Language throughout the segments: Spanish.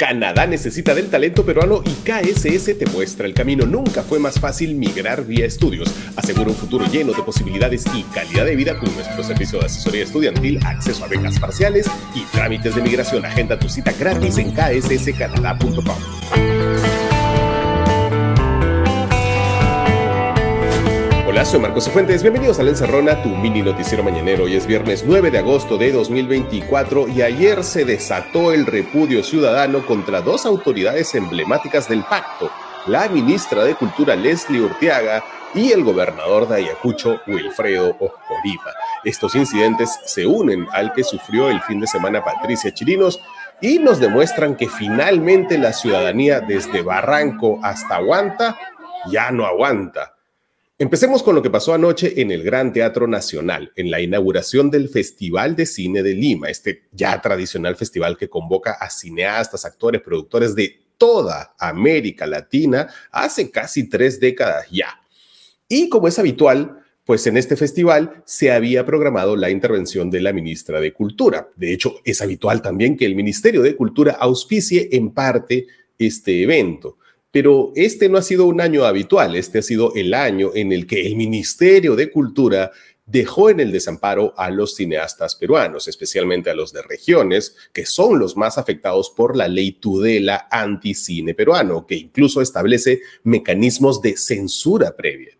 Canadá necesita del talento peruano y KSS te muestra el camino. Nunca fue más fácil migrar vía estudios. Asegura un futuro lleno de posibilidades y calidad de vida con nuestro servicio de asesoría estudiantil, acceso a becas parciales y trámites de migración. Agenda tu cita gratis en ksscanadá.com. Hola, soy Marcos Fuentes. Bienvenidos a La tu mini noticiero mañanero. Hoy es viernes 9 de agosto de 2024 y ayer se desató el repudio ciudadano contra dos autoridades emblemáticas del pacto, la ministra de Cultura Leslie Urteaga y el gobernador de Ayacucho, Wilfredo Oscoripa. Estos incidentes se unen al que sufrió el fin de semana Patricia Chirinos y nos demuestran que finalmente la ciudadanía desde Barranco hasta Aguanta ya no aguanta Empecemos con lo que pasó anoche en el Gran Teatro Nacional, en la inauguración del Festival de Cine de Lima, este ya tradicional festival que convoca a cineastas, actores, productores de toda América Latina hace casi tres décadas ya. Y como es habitual, pues en este festival se había programado la intervención de la ministra de Cultura. De hecho, es habitual también que el Ministerio de Cultura auspicie en parte este evento. Pero este no ha sido un año habitual, este ha sido el año en el que el Ministerio de Cultura dejó en el desamparo a los cineastas peruanos, especialmente a los de regiones, que son los más afectados por la ley Tudela anticine peruano, que incluso establece mecanismos de censura previa.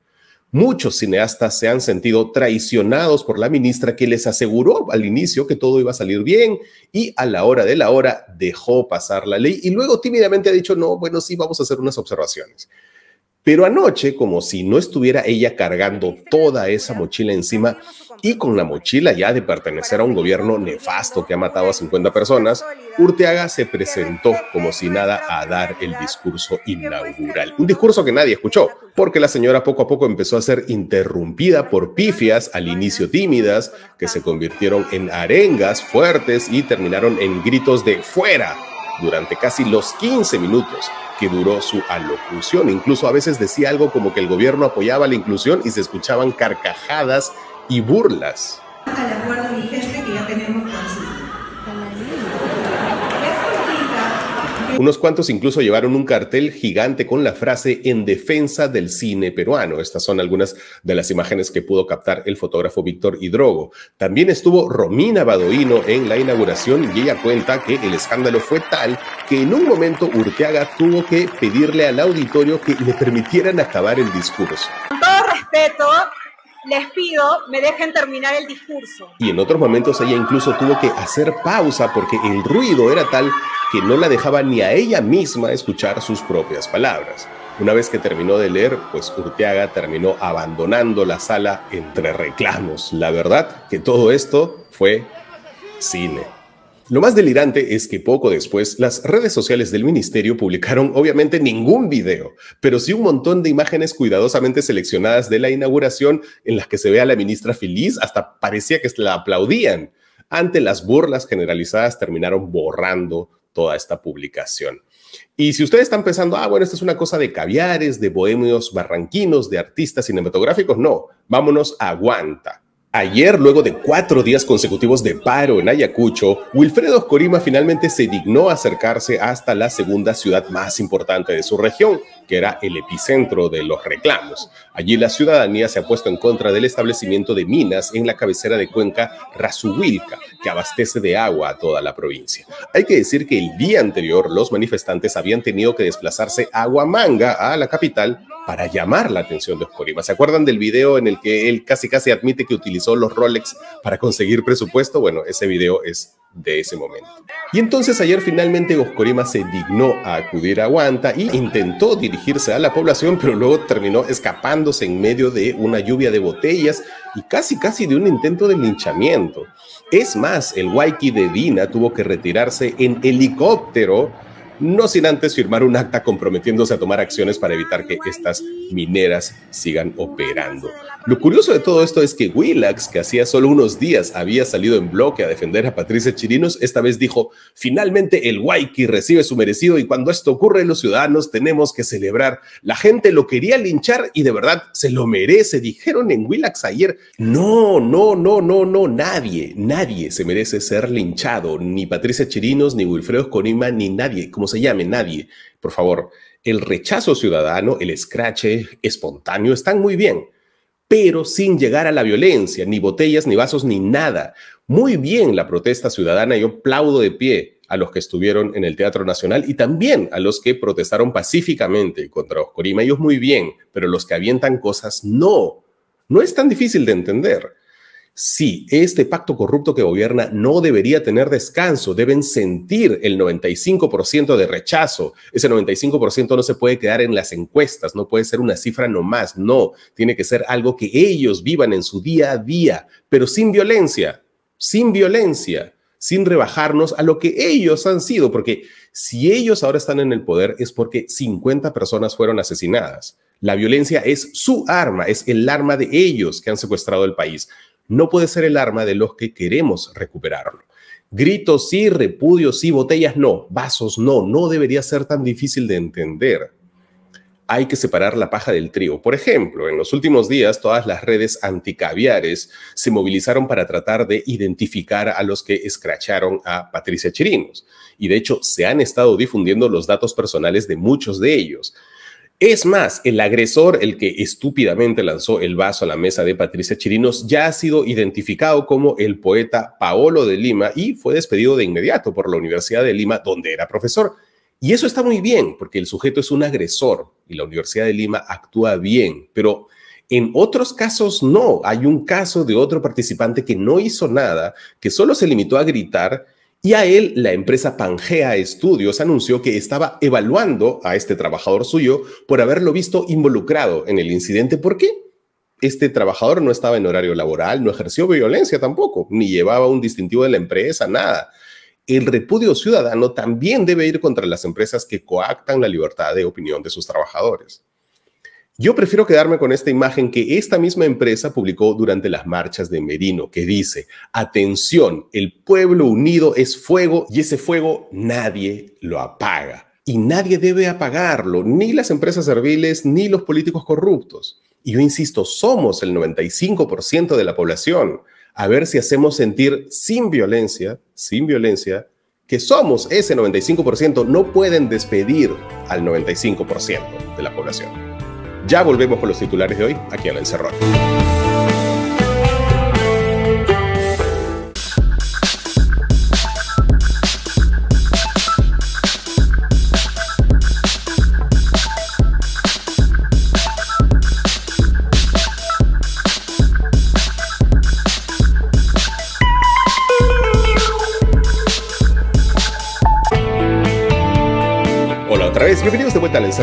Muchos cineastas se han sentido traicionados por la ministra que les aseguró al inicio que todo iba a salir bien y a la hora de la hora dejó pasar la ley y luego tímidamente ha dicho, no, bueno, sí, vamos a hacer unas observaciones. Pero anoche, como si no estuviera ella cargando toda esa mochila encima, y con la mochila ya de pertenecer a un gobierno nefasto que ha matado a 50 personas, Urteaga se presentó como si nada a dar el discurso inaugural. Un discurso que nadie escuchó, porque la señora poco a poco empezó a ser interrumpida por pifias, al inicio tímidas, que se convirtieron en arengas fuertes y terminaron en gritos de fuera durante casi los 15 minutos que duró su alocución. Incluso a veces decía algo como que el gobierno apoyaba la inclusión y se escuchaban carcajadas y burlas. unos cuantos incluso llevaron un cartel gigante con la frase en defensa del cine peruano. Estas son algunas de las imágenes que pudo captar el fotógrafo Víctor Hidrogo. También estuvo Romina Badoino en la inauguración y ella cuenta que el escándalo fue tal que en un momento Urteaga tuvo que pedirle al auditorio que le permitieran acabar el discurso. Con todo respeto, les pido me dejen terminar el discurso. Y en otros momentos ella incluso tuvo que hacer pausa porque el ruido era tal que no la dejaba ni a ella misma escuchar sus propias palabras. Una vez que terminó de leer, pues Urteaga terminó abandonando la sala entre reclamos. La verdad que todo esto fue cine. Lo más delirante es que poco después las redes sociales del ministerio publicaron obviamente ningún video, pero sí un montón de imágenes cuidadosamente seleccionadas de la inauguración en las que se ve a la ministra feliz, hasta parecía que la aplaudían. Ante las burlas generalizadas terminaron borrando toda esta publicación. Y si ustedes están pensando, ah, bueno, esto es una cosa de caviares, de bohemios barranquinos, de artistas cinematográficos, no, vámonos aguanta. Ayer, luego de cuatro días consecutivos de paro en Ayacucho, Wilfredo Corima finalmente se dignó acercarse hasta la segunda ciudad más importante de su región, que era el epicentro de los reclamos. Allí la ciudadanía se ha puesto en contra del establecimiento de minas en la cabecera de Cuenca Razuhuilca, que abastece de agua a toda la provincia. Hay que decir que el día anterior los manifestantes habían tenido que desplazarse a Guamanga, a la capital, para llamar la atención de Oscorima. ¿Se acuerdan del video en el que él casi casi admite que utilizó los Rolex para conseguir presupuesto? Bueno, ese video es de ese momento. Y entonces ayer finalmente Oscorima se dignó a acudir a Guanta y intentó dirigir dirigirse a la población, pero luego terminó escapándose en medio de una lluvia de botellas y casi casi de un intento de linchamiento. Es más, el Waiki de Dina tuvo que retirarse en helicóptero, no sin antes firmar un acta comprometiéndose a tomar acciones para evitar que estas mineras sigan operando. Lo curioso de todo esto es que Willax, que hacía solo unos días había salido en bloque a defender a Patricia Chirinos, esta vez dijo, finalmente el Waiki recibe su merecido y cuando esto ocurre los ciudadanos tenemos que celebrar. La gente lo quería linchar y de verdad se lo merece, dijeron en Willax ayer. No, no, no, no, no, nadie, nadie se merece ser linchado, ni Patricia Chirinos, ni Wilfredo Conima, ni nadie, como se llame, nadie. Por favor, el rechazo ciudadano, el escrache espontáneo están muy bien, pero sin llegar a la violencia, ni botellas, ni vasos, ni nada. Muy bien la protesta ciudadana, yo aplaudo de pie a los que estuvieron en el Teatro Nacional y también a los que protestaron pacíficamente contra Oscorima. Ellos muy bien, pero los que avientan cosas no. No es tan difícil de entender. Sí, este pacto corrupto que gobierna no debería tener descanso, deben sentir el 95% de rechazo. Ese 95% no se puede quedar en las encuestas, no puede ser una cifra nomás, no, tiene que ser algo que ellos vivan en su día a día, pero sin violencia, sin violencia, sin rebajarnos a lo que ellos han sido, porque si ellos ahora están en el poder es porque 50 personas fueron asesinadas. La violencia es su arma, es el arma de ellos que han secuestrado el país no puede ser el arma de los que queremos recuperarlo. Gritos sí, repudios sí, botellas no, vasos no, no debería ser tan difícil de entender. Hay que separar la paja del trigo. Por ejemplo, en los últimos días todas las redes anticaviares se movilizaron para tratar de identificar a los que escracharon a Patricia Chirinos. Y de hecho se han estado difundiendo los datos personales de muchos de ellos. Es más, el agresor, el que estúpidamente lanzó el vaso a la mesa de Patricia Chirinos, ya ha sido identificado como el poeta Paolo de Lima y fue despedido de inmediato por la Universidad de Lima, donde era profesor. Y eso está muy bien, porque el sujeto es un agresor y la Universidad de Lima actúa bien, pero en otros casos no. Hay un caso de otro participante que no hizo nada, que solo se limitó a gritar y a él, la empresa Pangea Estudios anunció que estaba evaluando a este trabajador suyo por haberlo visto involucrado en el incidente. ¿Por qué? Este trabajador no estaba en horario laboral, no ejerció violencia tampoco, ni llevaba un distintivo de la empresa, nada. El repudio ciudadano también debe ir contra las empresas que coactan la libertad de opinión de sus trabajadores. Yo prefiero quedarme con esta imagen que esta misma empresa publicó durante las marchas de Merino, que dice, atención, el pueblo unido es fuego y ese fuego nadie lo apaga. Y nadie debe apagarlo, ni las empresas serviles, ni los políticos corruptos. Y yo insisto, somos el 95% de la población. A ver si hacemos sentir sin violencia, sin violencia, que somos ese 95%. No pueden despedir al 95% de la población. Ya volvemos con los titulares de hoy aquí en El Cerro.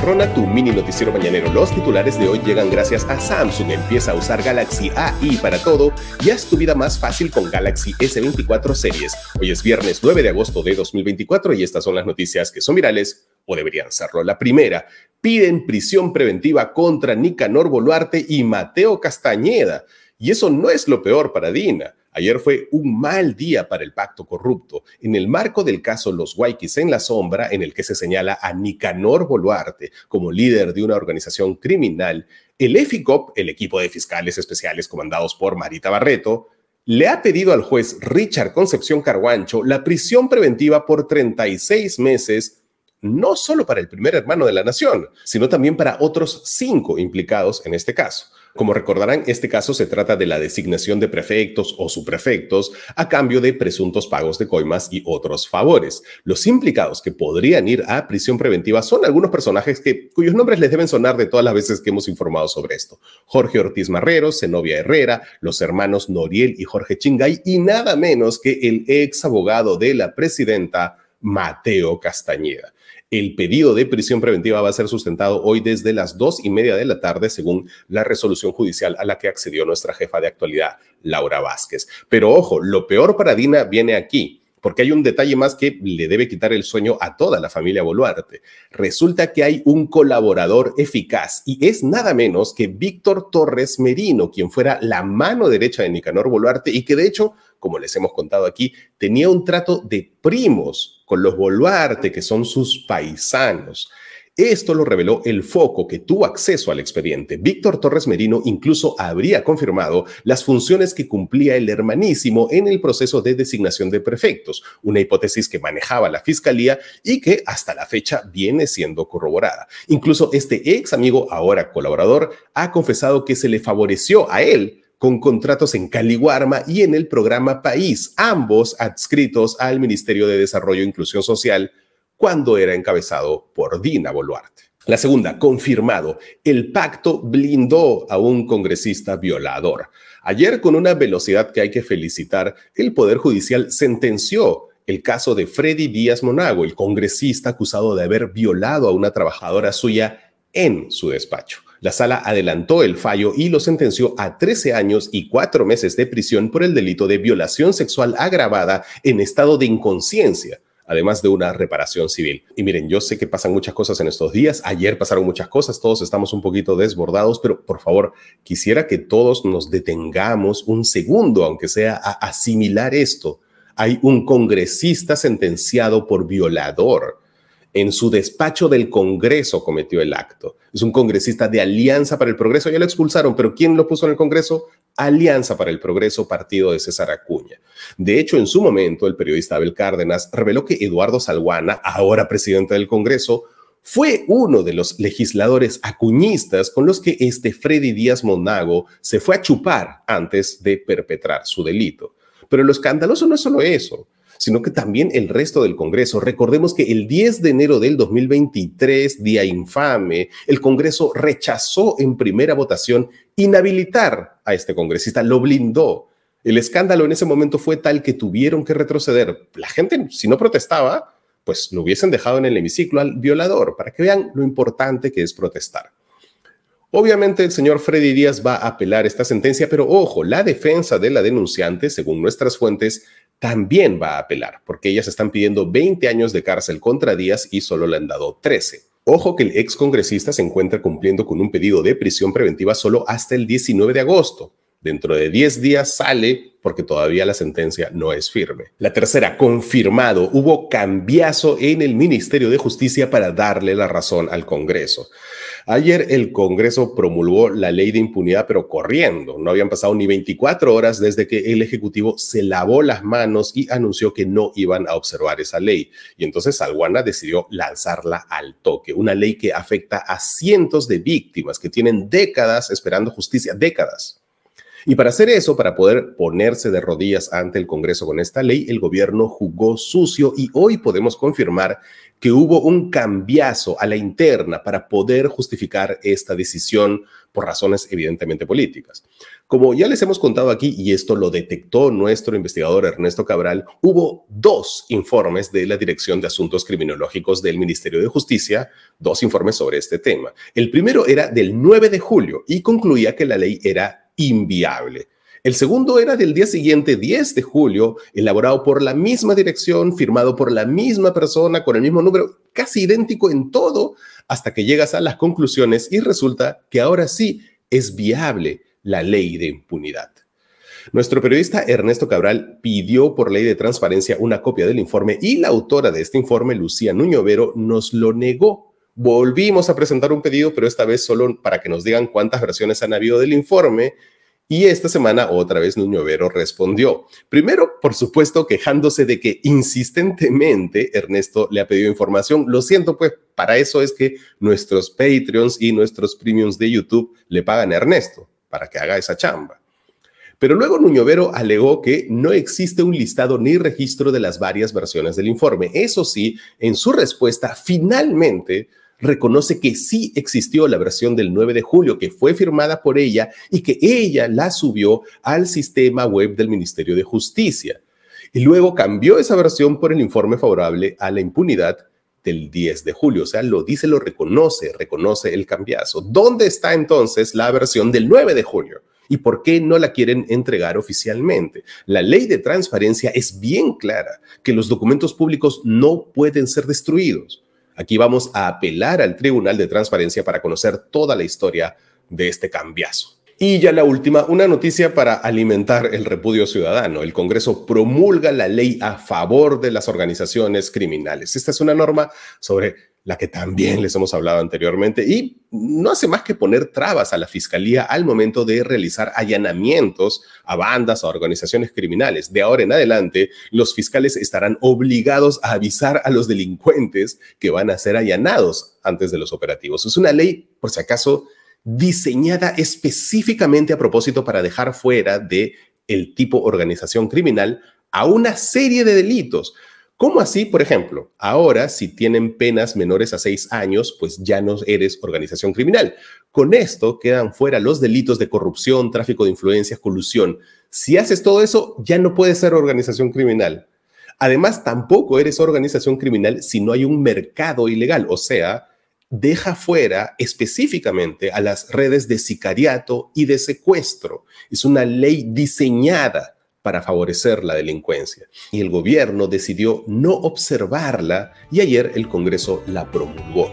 Rona, tu mini noticiero mañanero. Los titulares de hoy llegan gracias a Samsung. Empieza a usar Galaxy AI para todo y haz tu vida más fácil con Galaxy S24 series. Hoy es viernes 9 de agosto de 2024 y estas son las noticias que son virales o deberían serlo. La primera, piden prisión preventiva contra Nicanor Boluarte y Mateo Castañeda. Y eso no es lo peor para Dina. Ayer fue un mal día para el pacto corrupto, en el marco del caso Los Waikis en la sombra, en el que se señala a Nicanor Boluarte como líder de una organización criminal, el EFICOP, el equipo de fiscales especiales comandados por Marita Barreto, le ha pedido al juez Richard Concepción Carguancho la prisión preventiva por 36 meses no solo para el primer hermano de la nación, sino también para otros cinco implicados en este caso. Como recordarán, este caso se trata de la designación de prefectos o subprefectos a cambio de presuntos pagos de coimas y otros favores. Los implicados que podrían ir a prisión preventiva son algunos personajes que, cuyos nombres les deben sonar de todas las veces que hemos informado sobre esto. Jorge Ortiz Marrero, Zenobia Herrera, los hermanos Noriel y Jorge Chingay y nada menos que el ex abogado de la presidenta Mateo Castañeda. El pedido de prisión preventiva va a ser sustentado hoy desde las dos y media de la tarde, según la resolución judicial a la que accedió nuestra jefa de actualidad, Laura Vázquez. Pero ojo, lo peor para Dina viene aquí porque hay un detalle más que le debe quitar el sueño a toda la familia Boluarte. Resulta que hay un colaborador eficaz y es nada menos que Víctor Torres Merino, quien fuera la mano derecha de Nicanor Boluarte y que de hecho, como les hemos contado aquí, tenía un trato de primos con los Boluarte, que son sus paisanos. Esto lo reveló el foco que tuvo acceso al expediente. Víctor Torres Merino incluso habría confirmado las funciones que cumplía el hermanísimo en el proceso de designación de prefectos, una hipótesis que manejaba la fiscalía y que hasta la fecha viene siendo corroborada. Incluso este ex amigo, ahora colaborador, ha confesado que se le favoreció a él con contratos en Caliwarma y en el programa País, ambos adscritos al Ministerio de Desarrollo e Inclusión Social cuando era encabezado por Dina Boluarte. La segunda, confirmado, el pacto blindó a un congresista violador. Ayer, con una velocidad que hay que felicitar, el Poder Judicial sentenció el caso de Freddy Díaz Monago, el congresista acusado de haber violado a una trabajadora suya en su despacho. La sala adelantó el fallo y lo sentenció a 13 años y 4 meses de prisión por el delito de violación sexual agravada en estado de inconsciencia además de una reparación civil. Y miren, yo sé que pasan muchas cosas en estos días, ayer pasaron muchas cosas, todos estamos un poquito desbordados, pero por favor, quisiera que todos nos detengamos un segundo, aunque sea a asimilar esto. Hay un congresista sentenciado por violador en su despacho del Congreso cometió el acto. Es un congresista de Alianza para el Progreso, ya lo expulsaron, pero ¿quién lo puso en el Congreso? Alianza para el Progreso, partido de César Acuña. De hecho, en su momento, el periodista Abel Cárdenas reveló que Eduardo Salguana, ahora presidente del Congreso, fue uno de los legisladores acuñistas con los que este Freddy Díaz Monago se fue a chupar antes de perpetrar su delito. Pero lo escandaloso no es solo eso sino que también el resto del Congreso. Recordemos que el 10 de enero del 2023, día infame, el Congreso rechazó en primera votación inhabilitar a este congresista, lo blindó. El escándalo en ese momento fue tal que tuvieron que retroceder. La gente, si no protestaba, pues lo hubiesen dejado en el hemiciclo al violador, para que vean lo importante que es protestar. Obviamente el señor Freddy Díaz va a apelar esta sentencia, pero ojo, la defensa de la denunciante, según nuestras fuentes, también va a apelar, porque ellas están pidiendo 20 años de cárcel contra Díaz y solo le han dado 13. Ojo que el excongresista se encuentra cumpliendo con un pedido de prisión preventiva solo hasta el 19 de agosto. Dentro de 10 días sale porque todavía la sentencia no es firme. La tercera, confirmado, hubo cambiazo en el Ministerio de Justicia para darle la razón al Congreso. Ayer el Congreso promulgó la ley de impunidad, pero corriendo. No habían pasado ni 24 horas desde que el Ejecutivo se lavó las manos y anunció que no iban a observar esa ley. Y entonces Salguana decidió lanzarla al toque, una ley que afecta a cientos de víctimas que tienen décadas esperando justicia, décadas. Y para hacer eso, para poder ponerse de rodillas ante el Congreso con esta ley, el gobierno jugó sucio y hoy podemos confirmar que hubo un cambiazo a la interna para poder justificar esta decisión por razones evidentemente políticas. Como ya les hemos contado aquí, y esto lo detectó nuestro investigador Ernesto Cabral, hubo dos informes de la Dirección de Asuntos Criminológicos del Ministerio de Justicia, dos informes sobre este tema. El primero era del 9 de julio y concluía que la ley era inviable. El segundo era del día siguiente, 10 de julio, elaborado por la misma dirección, firmado por la misma persona, con el mismo número, casi idéntico en todo, hasta que llegas a las conclusiones y resulta que ahora sí es viable la ley de impunidad. Nuestro periodista Ernesto Cabral pidió por ley de transparencia una copia del informe y la autora de este informe, Lucía Nuño Vero, nos lo negó Volvimos a presentar un pedido, pero esta vez solo para que nos digan cuántas versiones han habido del informe. Y esta semana otra vez Nuño Vero respondió. Primero, por supuesto, quejándose de que insistentemente Ernesto le ha pedido información. Lo siento, pues para eso es que nuestros Patreons y nuestros Premiums de YouTube le pagan a Ernesto, para que haga esa chamba. Pero luego Nuño Vero alegó que no existe un listado ni registro de las varias versiones del informe. Eso sí, en su respuesta, finalmente reconoce que sí existió la versión del 9 de julio que fue firmada por ella y que ella la subió al sistema web del Ministerio de Justicia. Y luego cambió esa versión por el informe favorable a la impunidad del 10 de julio. O sea, lo dice, lo reconoce, reconoce el cambiazo. ¿Dónde está entonces la versión del 9 de julio? ¿Y por qué no la quieren entregar oficialmente? La ley de transparencia es bien clara, que los documentos públicos no pueden ser destruidos. Aquí vamos a apelar al Tribunal de Transparencia para conocer toda la historia de este cambiazo. Y ya la última, una noticia para alimentar el repudio ciudadano. El Congreso promulga la ley a favor de las organizaciones criminales. Esta es una norma sobre la que también les hemos hablado anteriormente, y no hace más que poner trabas a la fiscalía al momento de realizar allanamientos a bandas, o organizaciones criminales. De ahora en adelante, los fiscales estarán obligados a avisar a los delincuentes que van a ser allanados antes de los operativos. Es una ley, por si acaso, diseñada específicamente a propósito para dejar fuera de el tipo organización criminal a una serie de delitos ¿Cómo así, por ejemplo? Ahora, si tienen penas menores a seis años, pues ya no eres organización criminal. Con esto quedan fuera los delitos de corrupción, tráfico de influencias, colusión. Si haces todo eso, ya no puedes ser organización criminal. Además, tampoco eres organización criminal si no hay un mercado ilegal, o sea, deja fuera específicamente a las redes de sicariato y de secuestro. Es una ley diseñada para favorecer la delincuencia y el gobierno decidió no observarla y ayer el Congreso la promulgó.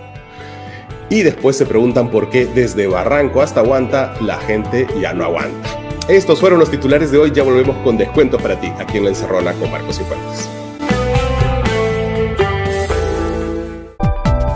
Y después se preguntan por qué desde Barranco hasta Aguanta la gente ya no aguanta. Estos fueron los titulares de hoy, ya volvemos con descuento para ti aquí en La Encerrona con Marcos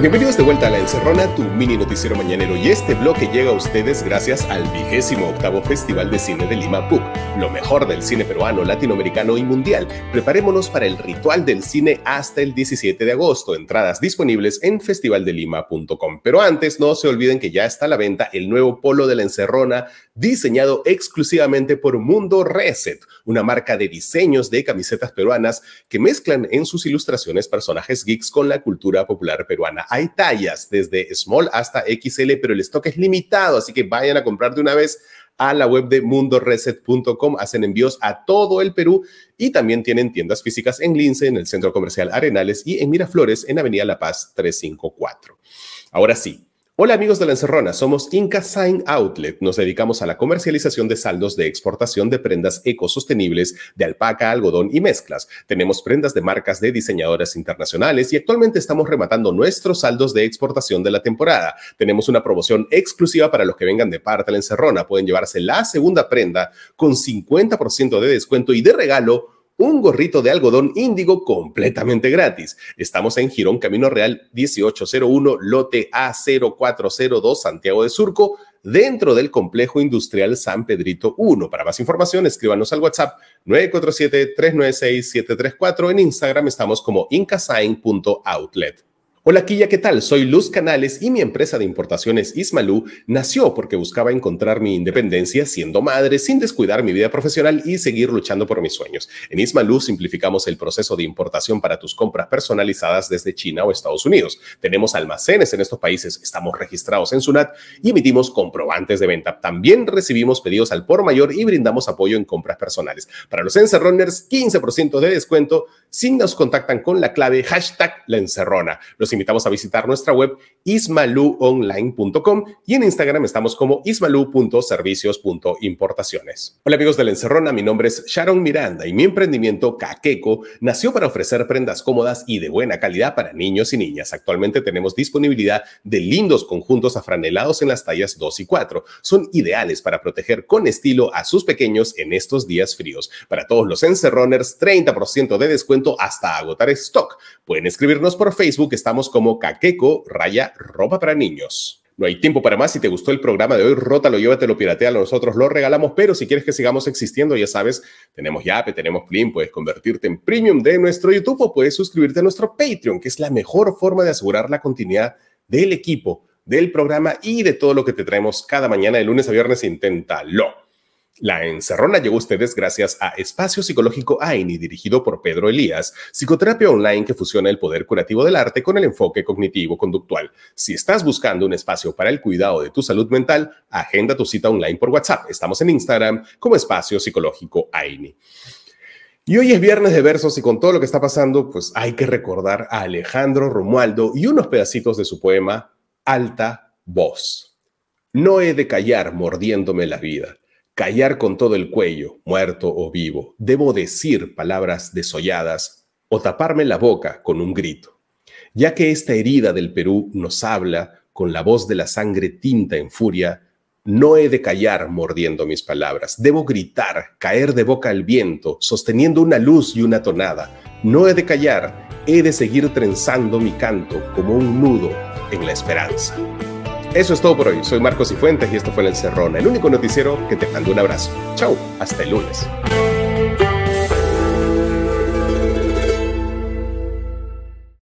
Bienvenidos de vuelta a La Encerrona, tu mini noticiero mañanero y este bloque llega a ustedes gracias al vigésimo octavo Festival de Cine de Lima PUC, lo mejor del cine peruano, latinoamericano y mundial. Preparémonos para el ritual del cine hasta el 17 de agosto, entradas disponibles en festivaldelima.com. Pero antes no se olviden que ya está a la venta el nuevo polo de La Encerrona, diseñado exclusivamente por Mundo Reset, una marca de diseños de camisetas peruanas que mezclan en sus ilustraciones personajes geeks con la cultura popular peruana. Hay tallas desde small hasta XL, pero el stock es limitado, así que vayan a comprar de una vez a la web de mundoreset.com. Hacen envíos a todo el Perú y también tienen tiendas físicas en Lince, en el Centro Comercial Arenales y en Miraflores, en Avenida La Paz 354. Ahora sí, Hola amigos de la Encerrona, somos Inca Sign Outlet. Nos dedicamos a la comercialización de saldos de exportación de prendas ecosostenibles de alpaca, algodón y mezclas. Tenemos prendas de marcas de diseñadoras internacionales y actualmente estamos rematando nuestros saldos de exportación de la temporada. Tenemos una promoción exclusiva para los que vengan de parte de la Encerrona. Pueden llevarse la segunda prenda con 50% de descuento y de regalo un gorrito de algodón índigo completamente gratis. Estamos en Girón Camino Real 1801, lote A0402, Santiago de Surco, dentro del complejo industrial San Pedrito 1. Para más información, escríbanos al WhatsApp 947-396-734. En Instagram estamos como Incasain.outlet. Hola Quilla, ¿qué tal? Soy Luz Canales y mi empresa de importaciones Ismalú nació porque buscaba encontrar mi independencia siendo madre, sin descuidar mi vida profesional y seguir luchando por mis sueños. En Ismalú simplificamos el proceso de importación para tus compras personalizadas desde China o Estados Unidos. Tenemos almacenes en estos países, estamos registrados en SUNAT y emitimos comprobantes de venta. También recibimos pedidos al por mayor y brindamos apoyo en compras personales. Para los encerroners, 15% de descuento si nos contactan con la clave hashtag la encerrona. Los invitamos a visitar nuestra web ismaluonline.com y en Instagram estamos como ismalu.servicios.importaciones. Hola amigos de La Encerrona, mi nombre es Sharon Miranda y mi emprendimiento Caqueco nació para ofrecer prendas cómodas y de buena calidad para niños y niñas. Actualmente tenemos disponibilidad de lindos conjuntos afranelados en las tallas 2 y 4. Son ideales para proteger con estilo a sus pequeños en estos días fríos. Para todos los encerroners, 30% de descuento hasta agotar stock. Pueden escribirnos por Facebook, estamos como Caqueco, raya, ropa para niños. No hay tiempo para más. Si te gustó el programa de hoy, rótalo, llévatelo, piratealo. Nosotros lo regalamos, pero si quieres que sigamos existiendo, ya sabes, tenemos Yape, tenemos Plin, puedes convertirte en premium de nuestro YouTube o puedes suscribirte a nuestro Patreon, que es la mejor forma de asegurar la continuidad del equipo, del programa y de todo lo que te traemos cada mañana de lunes a viernes. Inténtalo. La encerrona llegó a ustedes gracias a Espacio Psicológico AINI, dirigido por Pedro Elías, psicoterapia online que fusiona el poder curativo del arte con el enfoque cognitivo-conductual. Si estás buscando un espacio para el cuidado de tu salud mental, agenda tu cita online por WhatsApp. Estamos en Instagram como Espacio Psicológico AINI. Y hoy es viernes de versos y con todo lo que está pasando, pues hay que recordar a Alejandro Romualdo y unos pedacitos de su poema Alta Voz. No he de callar mordiéndome la vida callar con todo el cuello, muerto o vivo, debo decir palabras desolladas o taparme la boca con un grito, ya que esta herida del Perú nos habla con la voz de la sangre tinta en furia, no he de callar mordiendo mis palabras, debo gritar, caer de boca al viento, sosteniendo una luz y una tonada, no he de callar, he de seguir trenzando mi canto como un nudo en la esperanza. Eso es todo por hoy. Soy Marcos Cifuentes y esto fue El Encerrón, el único noticiero que te mando un abrazo. Chau, hasta el lunes.